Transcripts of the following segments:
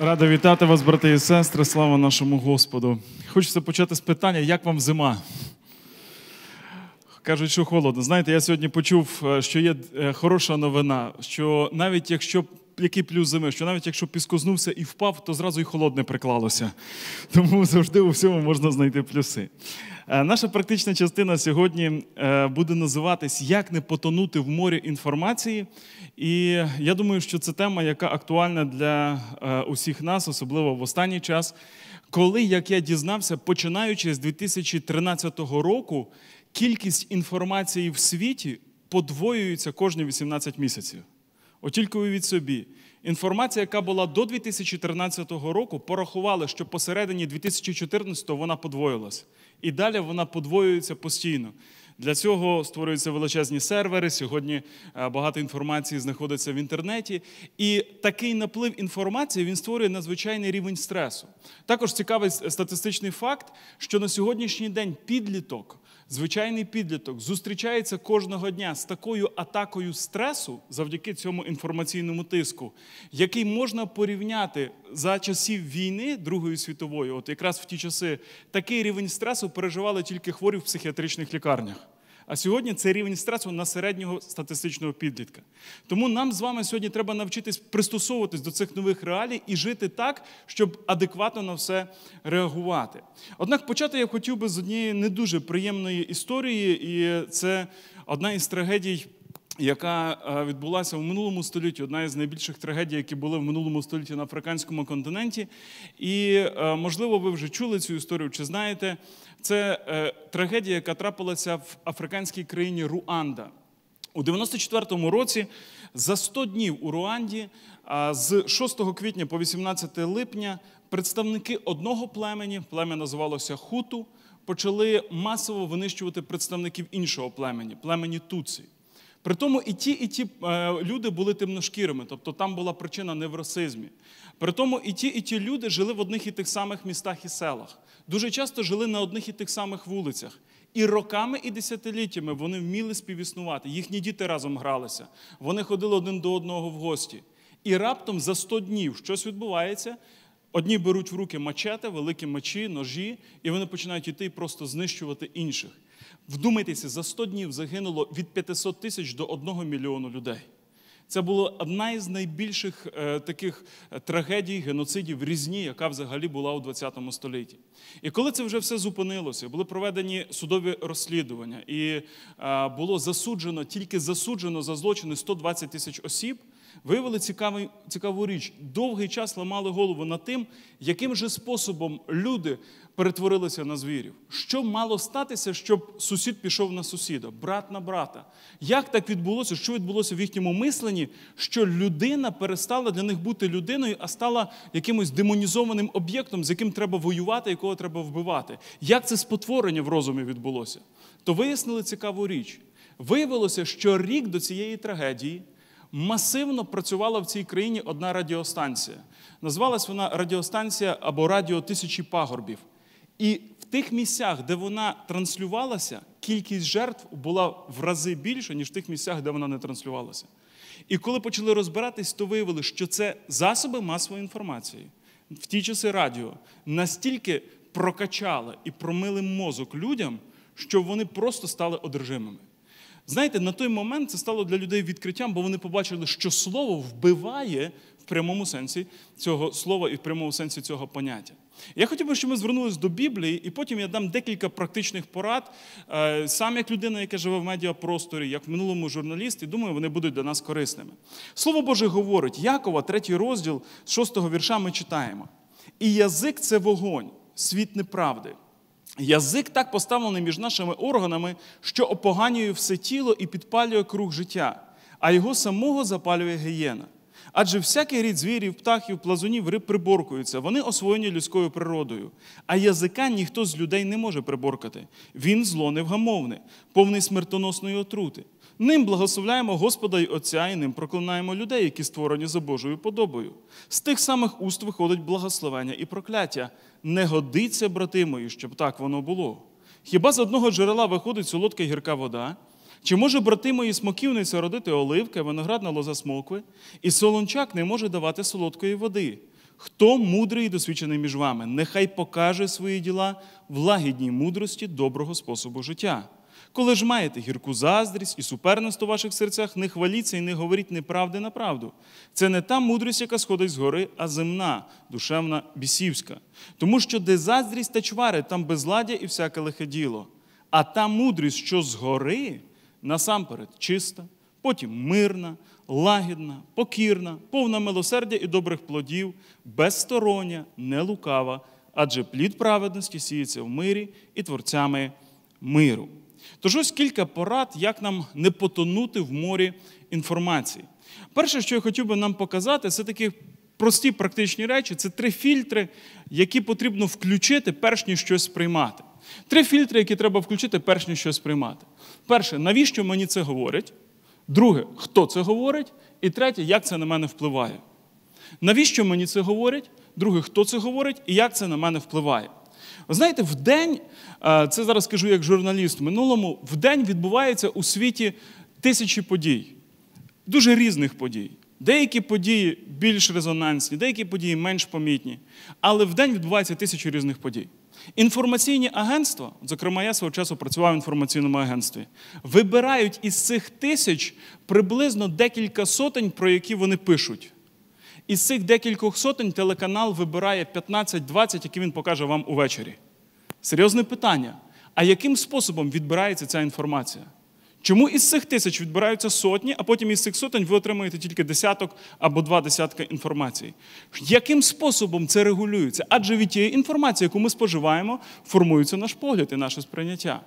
Рада вітати вас, брати і сестри. Слава нашому Господу. Хочеться почати з питання, як вам зима? Кажуть, що холодно. Знаєте, я сьогодні почув, е, що є е, хороша новина, що навіть якщо який плюс зими, що навіть якщо піскознувся і впав, то зразу і холодне приклалося. Тому завжди у всьому можна знайти плюси. Е, наша практична частина сьогодні е, буде називатись Як не потонути в морі інформації. І я думаю, що це тема, яка актуальна для е, усіх нас, особливо в останній час. Коли, як я дізнався, починаючи з 2013 року кількість інформації в світі подвоюється кожні 18 місяців. От тільки уявіть собі, інформація, яка була до 2013 року, порахували, що посередині 2014 вона подвоїлась. І далі вона подвоюється постійно. Для цього створюються величезні сервери. Сьогодні е, багато інформації знаходиться в інтернеті, і такий наплив інформації він створює надзвичайний рівень стресу. Також цікавий статистичний факт, що на сьогоднішній день підліток Звичайний підліток зустрічається кожного дня з такою атакою стресу завдяки цьому інформаційному тиску, який можна порівняти за часів війни Другої світової, от якраз в ті часи, такий рівень стресу переживали тільки хворі в психіатричних лікарнях. А сьогодні це рівень стресу на середнього статистичного підлітка. Тому нам з вами сьогодні треба навчитись пристосовуватись до цих нових реалій і жити так, щоб адекватно на все реагувати. Однак почати я хотів би з однієї не дуже приємної історії, і це одна із трагедій яка е, відбулася в минулому столітті, одна із найбільших трагедій, які були в минулому столітті на африканському континенті. І, е, можливо, ви вже чули цю історію чи знаєте. Це е, трагедія, яка трапилася в африканській країні Руанда. У 94-му році за 100 днів у Руанді з 6 квітня по 18 липня представники одного племені, плем'я називалося Хуту, почали масово винищувати представників іншого племені племені Туці. При тому і ті, і ті е, люди були темношкірими, тобто там була причина не в расизмі. При тому і ті, і ті люди жили в одних і тих самих містах і селах. Дуже часто жили на одних і тих самих вулицях. І роками, і десятиліттями вони вміли співіснувати. Їхні діти разом гралися, вони ходили один до одного в гості. І раптом за 100 днів щось відбувається. Одні беруть в руки мачети, великі мечі, ножі, і вони починають іти і просто знищувати інших. Вдумайтеся, за 100 днів загинуло від 500 тисяч до 1 мільйону людей. Це була одна із найбільших е, таких е, трагедій, геноцидів різні, яка взагалі була у ХХ столітті. І коли це вже все зупинилося, були проведені судові розслідування, і е, було засуджено, тільки засуджено за злочини 120 тисяч осіб виявили цікаву, цікаву річ. Довгий час ламали голову над тим, яким же способом люди перетворилися на звірів. Що мало статися, щоб сусід пішов на сусіда, брат на брата? Як так відбулося? Що відбулося в їхньому мисленні? Що людина перестала для них бути людиною, а стала якимось демонізованим об'єктом, з яким треба воювати, якого треба вбивати? Як це спотворення в розумі відбулося? То вияснили цікаву річ. Виявилося, що рік до цієї трагедії масивно працювала в цій країні одна радіостанція. Назвалась вона Радіостанція або Радіо Тисячі Пагорбів. І в тих місцях, де вона транслювалася, кількість жертв була в рази більше, ніж в тих місцях, де вона не транслювалася. І коли почали розбиратись, то виявили, що це засоби масової інформації в ті часи радіо настільки прокачали і промили мозок людям, що вони просто стали одержимими. Знаєте, на той момент це стало для людей відкриттям, бо вони побачили, що слово вбиває в прямому сенсі цього слова і в прямому сенсі цього поняття. Я хотів би, щоб ми звернулися до Біблії, і потім я дам декілька практичних порад, е, сам як людина, яка живе в медіапросторі, як в минулому журналіст, і думаю, вони будуть для нас корисними. Слово Боже говорить, Якова, третій розділ, з 6 вірша ми читаємо. І язик це вогонь, світ неправди. Язик так поставлений між нашими органами, що опоганює все тіло і підпалює круг життя, а його самого запалює гієна. Адже всякий рід звірів, птахів, плазунів, риб приборкуються, вони освоєні людською природою. А язика ніхто з людей не може приборкати. Він зло невгамовне, повний смертоносної отрути. Ним благословляємо Господа й Отця, і ним проклинаємо людей, які створені за Божою подобою. З тих самих уст виходить благословення і прокляття. Не годиться, брати мої, щоб так воно було. Хіба з одного джерела виходить солодка й гірка вода? Чи може, брати мої, смоківниця родити оливки, виноградна лоза смокви, і солончак не може давати солодкої води? Хто мудрий і досвідчений між вами? Нехай покаже свої діла в лагідній мудрості доброго способу життя. Коли ж маєте гірку заздрість і суперництво в ваших серцях, не хваліться і не говоріть неправди на правду. Це не та мудрість, яка сходить з гори, а земна, душевна, бісівська. Тому що де заздрість та чвари, там безладдя і всяке лихе діло. А та мудрість, що з гори, насамперед чиста, потім мирна, лагідна, покірна, повна милосердя і добрих плодів, безстороння, нелукава, адже плід праведності сіється в мирі і творцями миру. Тож ось кілька порад, як нам не потонути в морі інформації. Перше, що я хотів би нам показати, це такі прості практичні речі, це три фільтри, які потрібно включити, перш ніж щось приймати. Три фільтри, які треба включити, перш ніж щось приймати. Перше, навіщо мені це говорить, Друге, хто це говорить? І третє, як це на мене впливає. Навіщо мені це говорять? Друге, хто це говорить і як це на мене впливає? Ви знаєте, в день, е, це зараз кажу як журналіст, в минулому в день відбувається у світі тисячі подій, дуже різних подій. Деякі події більш резонансні, деякі події менш помітні. Але в день відбувається тисячі різних подій. Інформаційні агентства, зокрема, я свого часу працював в інформаційному агентстві, вибирають із цих тисяч приблизно декілька сотень, про які вони пишуть із цих декількох сотень телеканал вибирає 15-20, які він покаже вам увечері. Серйозне питання. А яким способом відбирається ця інформація? Чому із цих тисяч відбираються сотні, а потім із цих сотень ви отримуєте тільки десяток або два десятка інформації? Яким способом це регулюється? Адже від тієї інформації, яку ми споживаємо, формується наш погляд і наше сприйняття.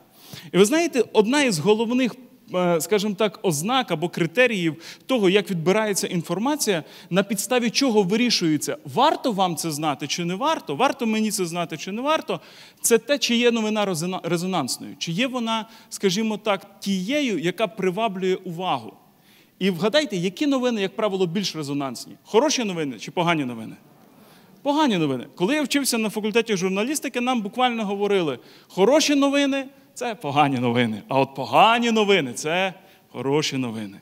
І ви знаєте, одна із головних Е, скажімо так, ознак або критеріїв того, як відбирається інформація, на підставі чого вирішується, варто вам це знати чи не варто, варто мені це знати чи не варто. Це те, чи є новина резонансною, чи є вона, скажімо так, тією, яка приваблює увагу. І вгадайте, які новини, як правило, більш резонансні? Хороші новини чи погані новини? Погані новини. Коли я вчився на факультеті журналістики, нам буквально говорили хороші новини це погані новини. А от погані новини це хороші новини.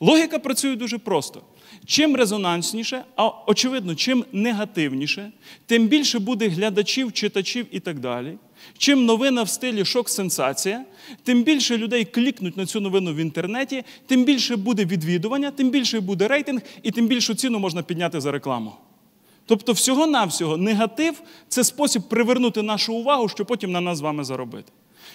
Логіка працює дуже просто. Чим резонансніше, а очевидно, чим негативніше, тим більше буде глядачів, читачів і так далі. Чим новина в стилі шок-сенсація, тим більше людей клікнуть на цю новину в інтернеті, тим більше буде відвідування, тим більше буде рейтинг, і тим більшу ціну можна підняти за рекламу. Тобто, всього-навсього негатив це спосіб привернути нашу увагу, що потім на нас з вами заробити.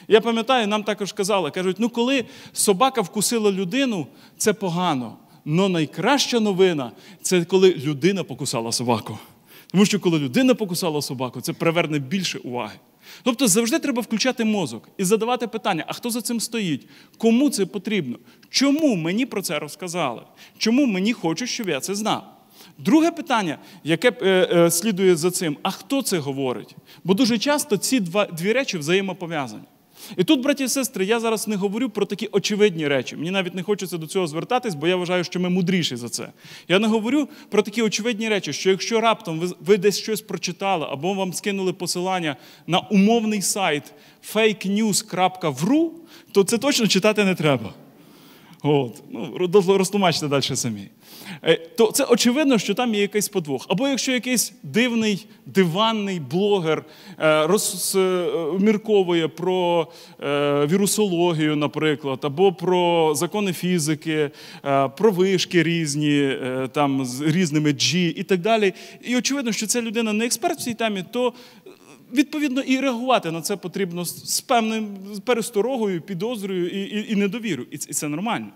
Я пам'ятаю, нам також казали, кажуть, ну коли собака вкусила людину, це погано. Но найкраща новина це коли людина покусала собаку. Тому що коли людина покусала собаку, це приверне більше уваги. Тобто завжди треба включати мозок і задавати питання: а хто за цим стоїть? Кому це потрібно? Чому мені про це розказали? Чому мені хочуть, щоб я це знав? Друге питання, яке е, е, слідує за цим, а хто це говорить? Бо дуже часто ці два дві речі взаємопов'язані. І тут, браті і сестри, я зараз не говорю про такі очевидні речі. Мені навіть не хочеться до цього звертатись, бо я вважаю, що ми мудріші за це. Я не говорю про такі очевидні речі, що якщо раптом ви, ви десь щось прочитали або вам скинули посилання на умовний сайт fakenews.vru, то це точно читати не треба. От. Ну, розтумачте далі самі. Е, то це очевидно, що там є якийсь подвох. Або якщо якийсь дивний диванний блогер е, розмірковує е, про вірусологію, наприклад, або про закони фізики, про вишки різні, там з різними джі і так далі. І очевидно, що ця людина не експерт в цій темі, то. Відповідно, і реагувати на це потрібно з певною пересторогою, підозрою і і, і недовірою. І, і це нормально.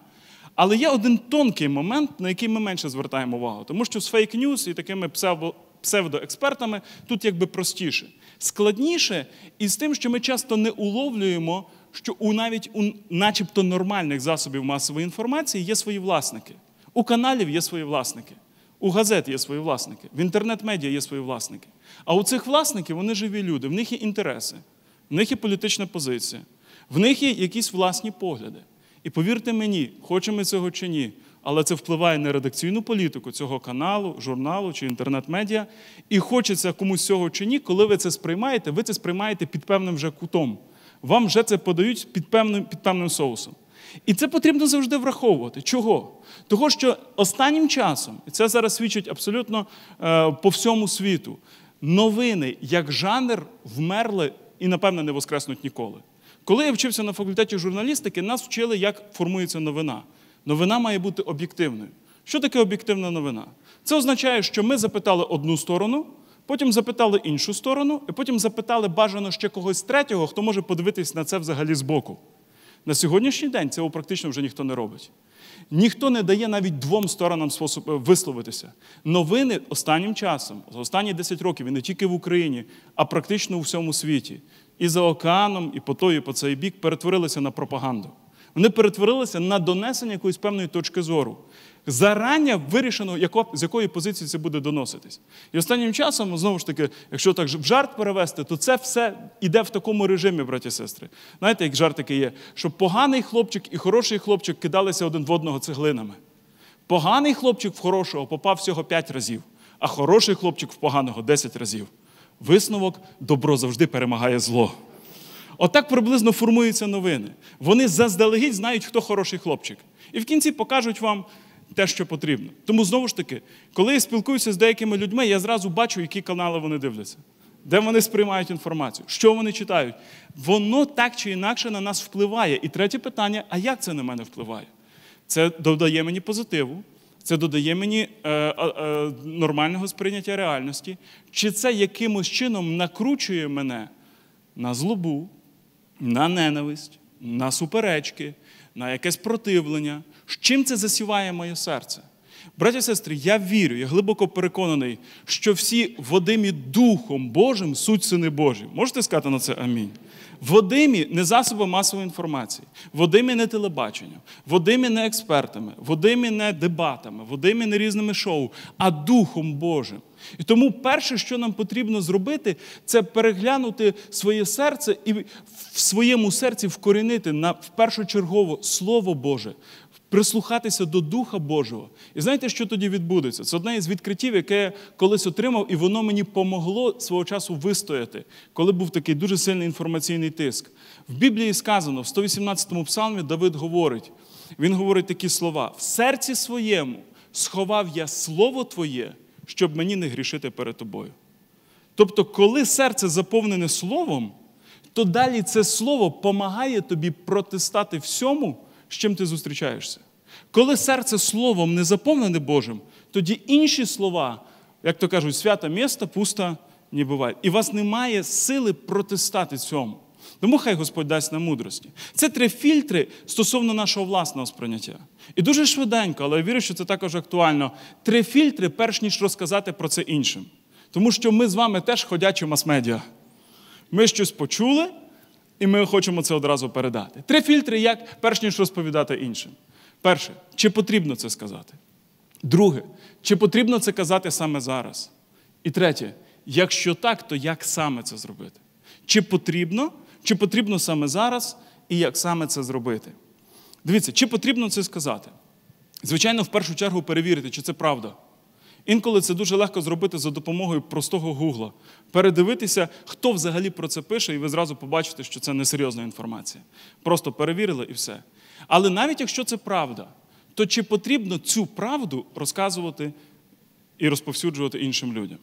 Але є один тонкий момент, на який ми менше звертаємо увагу, тому що з фейк ньюс і такими псевдо псевдоекспертами тут якби простіше, складніше і з тим, що ми часто не уловлюємо, що у навіть у начебто нормальних засобів масової інформації є свої власники. У каналів є свої власники, у газет є свої власники, в інтернет-медіа є свої власники. А у цих власників вони живі люди, в них є інтереси, в них є політична позиція, в них є якісь власні погляди. І повірте мені, хочемо цього чи ні, але це впливає на редакційну політику цього каналу, журналу чи інтернет-медіа. І хочеться комусь цього чи ні, коли ви це сприймаєте, ви це сприймаєте під певним вже кутом. Вам вже це подають під певним, під певним соусом. І це потрібно завжди враховувати. Чого? Того, що останнім часом, і це зараз свідчить абсолютно е, по всьому світу, новини як жанр вмерли і, напевно, не воскреснуть ніколи. Коли я вчився на факультеті журналістики, нас вчили, як формується новина. Новина має бути об'єктивною. Що таке об'єктивна новина? Це означає, що ми запитали одну сторону, потім запитали іншу сторону, і потім запитали бажано ще когось третього, хто може подивитись на це взагалі збоку. На сьогоднішній день цього практично вже ніхто не робить. Ніхто не дає навіть двом сторонам способ е, висловитися. Новини останнім часом, за останні 10 років, і не тільки в Україні, а практично у всьому світі, і за океаном, і по той, і по цей бік перетворилися на пропаганду. Вони перетворилися на донесення якоїсь певної точки зору. Зарання вирішено, яко, з якої позиції це буде доноситись. І останнім часом, знову ж таки, якщо так в жарт перевести, то це все йде в такому режимі, браті і сестри. Знаєте, як жарт такий є, що поганий хлопчик і хороший хлопчик кидалися один в одного цеглинами. Поганий хлопчик в хорошого попав всього 5 разів, а хороший хлопчик в поганого 10 разів. Висновок добро завжди перемагає зло. Отак приблизно формуються новини. Вони заздалегідь знають, хто хороший хлопчик. І в кінці покажуть вам те, що потрібно. Тому знову ж таки, коли я спілкуюся з деякими людьми, я зразу бачу, які канали вони дивляться, де вони сприймають інформацію, що вони читають. Воно так чи інакше на нас впливає. І третє питання: а як це на мене впливає? Це додає мені позитиву. Це додає мені е, е, е, нормального сприйняття реальності, чи це якимось чином накручує мене на злобу, на ненависть, на суперечки, на якесь противлення. З Чим це засіває моє серце? Браті і сестри, я вірю, я глибоко переконаний, що всі водимі Духом Божим суть сини Божі. Можете сказати на це амінь? В Одимі не засоби масової інформації, в Одимі не телебаченням, в Одимі не експертами, в Одимі не дебатами, в Одимі не різними шоу, а Духом Божим. І тому перше, що нам потрібно зробити, це переглянути своє серце і в своєму серці вкорінити на в першочергово Слово Боже, прислухатися до Духа Божого. І знаєте, що тоді відбудеться? Це одне із відкриттів, яке я колись отримав, і воно мені помогло свого часу вистояти, коли був такий дуже сильний інформаційний тиск. В Біблії сказано, в 118-му псалмі Давид говорить: він говорить такі слова: в серці своєму сховав я слово Твоє, щоб мені не грішити перед тобою. Тобто, коли серце заповнене словом, то далі це слово помагає тобі протистати всьому з чим ти зустрічаєшся. Коли серце словом не заповнене Божим, тоді інші слова, як то кажуть, свята міста, пуста не буває. І у вас немає сили протистати цьому. Тому хай Господь дасть нам мудрості. Це три фільтри стосовно нашого власного сприйняття. І дуже швиденько, але я вірю, що це також актуально. Три фільтри, перш ніж розказати про це іншим. Тому що ми з вами теж ходячі мас-медіа. Ми щось почули, і ми хочемо це одразу передати. Три фільтри, як перш ніж розповідати іншим. Перше, чи потрібно це сказати? Друге, чи потрібно це казати саме зараз? І третє, якщо так, то як саме це зробити? Чи потрібно, чи потрібно саме зараз і як саме це зробити? Дивіться, чи потрібно це сказати? Звичайно, в першу чергу перевірити, чи це правда. Інколи це дуже легко зробити за допомогою простого гугла. Передивитися, хто взагалі про це пише, і ви зразу побачите, що це несерйозна інформація. Просто перевірили і все. Але навіть якщо це правда, то чи потрібно цю правду розказувати і розповсюджувати іншим людям?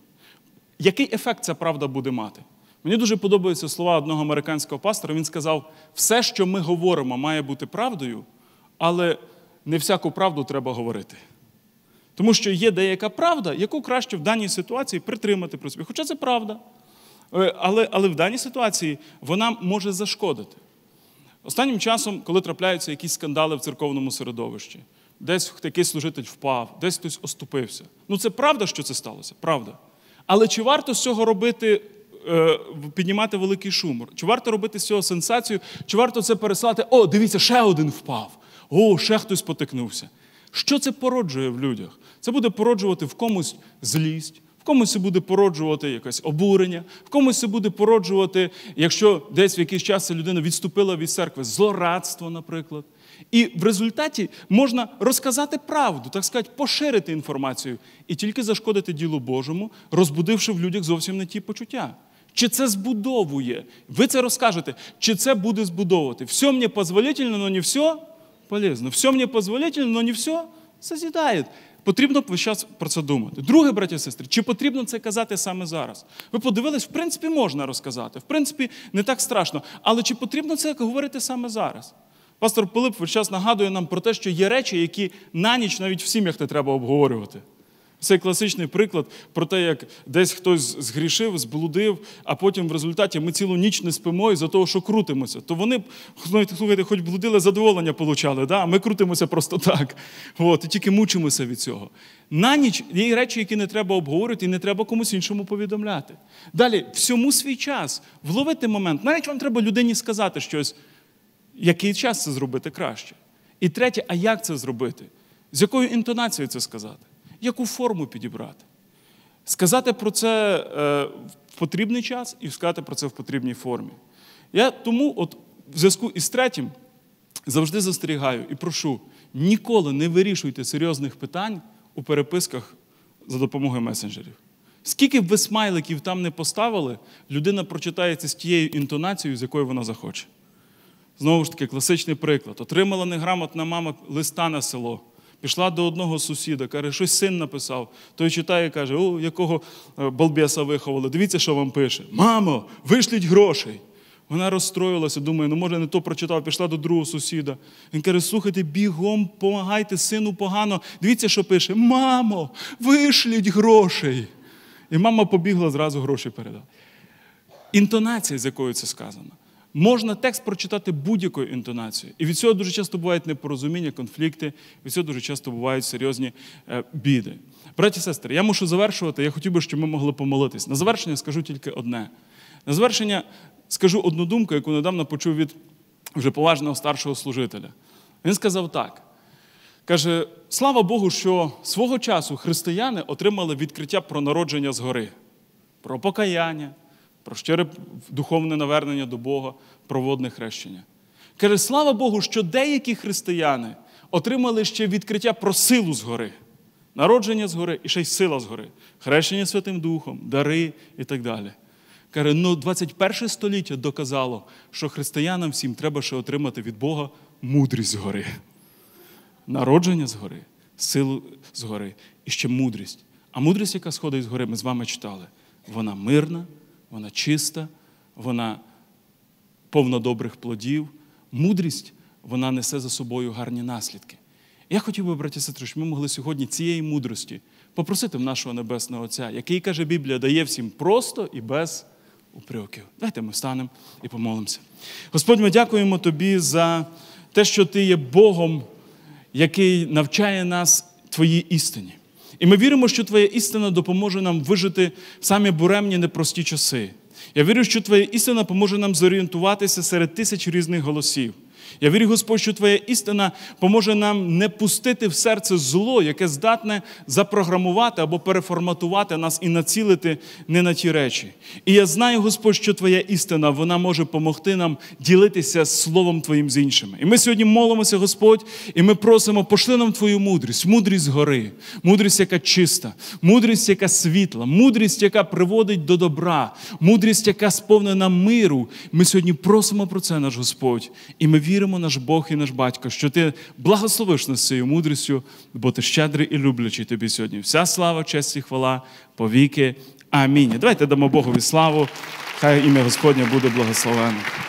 Який ефект ця правда буде мати? Мені дуже подобаються слова одного американського пастора. Він сказав: все, що ми говоримо, має бути правдою, але не всяку правду треба говорити. Тому що є деяка правда, яку краще в даній ситуації притримати при собі. Хоча це правда. Е, але але в даній ситуації вона може зашкодити. Останнім часом, коли трапляються якісь скандали в церковному середовищі, десь якийсь служитель впав, десь хтось оступився. Ну це правда, що це сталося? Правда. Але чи варто з цього робити, е, піднімати великий шумор? Чи варто робити з цього сенсацію? Чи варто це переслати? О, дивіться, ще один впав. О, ще хтось потикнувся. Що це породжує в людях? Це буде породжувати в комусь злість, в комусь це буде породжувати якесь обурення, в комусь це буде породжувати, якщо десь в якийсь час людина відступила від церкви, злорадство, наприклад. І в результаті можна розказати правду, так сказати, поширити інформацію і тільки зашкодити ділу Божому, розбудивши в людях зовсім не ті почуття. Чи це збудовує? Ви це розкажете, чи це буде збудовувати? Все мені позволительно, але не все полезно. Все мені дозволительно, але не все созідає. Потрібно весь час про це думати. Друге, браті і сестри, чи потрібно це казати саме зараз? Ви подивились, в принципі, можна розказати, в принципі, не так страшно. Але чи потрібно це говорити саме зараз? Пастор Пилип весь час нагадує нам про те, що є речі, які на ніч навіть в сім'ях не треба обговорювати. Це класичний приклад про те, як десь хтось згрішив, зблудив, а потім в результаті ми цілу ніч не спимо із-за того, що крутимося. То вони знаєте, слухайте, хоч блудили, задоволення отримали, да? а ми крутимося просто так. От, І тільки мучимося від цього. На ніч є речі, які не треба обговорювати, і не треба комусь іншому повідомляти. Далі, всьому свій час, вловити момент. Навіть вам треба людині сказати щось, який час це зробити краще. І третє, а як це зробити? З якою інтонацією це сказати? яку форму підібрати. Сказати про це е, в потрібний час і сказати про це в потрібній формі. Я тому, от в зв'язку із третім, завжди застерігаю і прошу: ніколи не вирішуйте серйозних питань у переписках за допомогою месенджерів. Скільки б ви смайликів там не поставили, людина прочитається з тією інтонацією, з якою вона захоче. Знову ж таки, класичний приклад: отримала неграмотна мама листа на село. Пішла до одного сусіда, каже, щось син написав. Той читає, і каже, о, якого е, балбеса виховали. Дивіться, що вам пише. Мамо, вишліть грошей. Вона розстроїлася, думає, ну може не то прочитав, пішла до другого сусіда. Він каже, слухайте, бігом, помагайте, сину погано. Дивіться, що пише: Мамо, вишліть грошей. І мама побігла зразу гроші передала. Інтонація, з якою це сказано. Можна текст прочитати будь-якою інтонацією. І від цього дуже часто бувають непорозуміння, конфлікти, від цього дуже часто бувають серйозні е, біди. Браті і сестри, я мушу завершувати. Я хотів би, щоб ми могли помолитись. На завершення скажу тільки одне. На завершення скажу одну думку, яку недавно почув від вже поважного старшого служителя. Він сказав так: каже: слава Богу, що свого часу християни отримали відкриття про народження згори, про покаяння про щире духовне навернення до Бога, про водне хрещення. Каже, слава Богу, що деякі християни отримали ще відкриття про силу згори, народження згори і ще й сила згори, хрещення Святим Духом, дари і так далі. Каже, ну 21 століття доказало, що християнам всім треба ще отримати від Бога мудрість згори, народження згори, силу згори і ще мудрість. А мудрість, яка сходить згори, ми з вами читали, вона мирна, вона чиста, вона повна добрих плодів. Мудрість вона несе за собою гарні наслідки. Я хотів би, браті сестри, щоб ми могли сьогодні цієї мудрості попросити в нашого Небесного Отця, який каже, Біблія дає всім просто і без упреків. Давайте ми встанемо і помолимося. Господь, ми дякуємо Тобі за те, що Ти є Богом, який навчає нас Твоїй істині. І ми віримо, що Твоя істина допоможе нам вижити самі буремні непрості часи. Я вірю, що Твоя істина поможе нам зорієнтуватися серед тисяч різних голосів. Я вірю, Господь, що Твоя істина поможе нам не пустити в серце зло, яке здатне запрограмувати або переформатувати нас і націлити не на ті речі. І я знаю, Господь, що Твоя істина вона може допомогти нам ділитися Словом Твоїм з іншими. І ми сьогодні молимося, Господь, і ми просимо, пошли нам Твою мудрість, мудрість гори, мудрість, яка чиста, мудрість, яка світла, мудрість, яка приводить до добра, мудрість, яка сповнена миру. Ми сьогодні просимо про це, наш Господь, і ми віримо віримо, наш Бог і наш батько, що ти благословиш нас цією мудрістю, бо ти щедрий і люблячий тобі сьогодні. Вся слава, честь і хвала повіки. Амінь. Давайте дамо Богові славу. Хай ім'я Господнє буде благословено.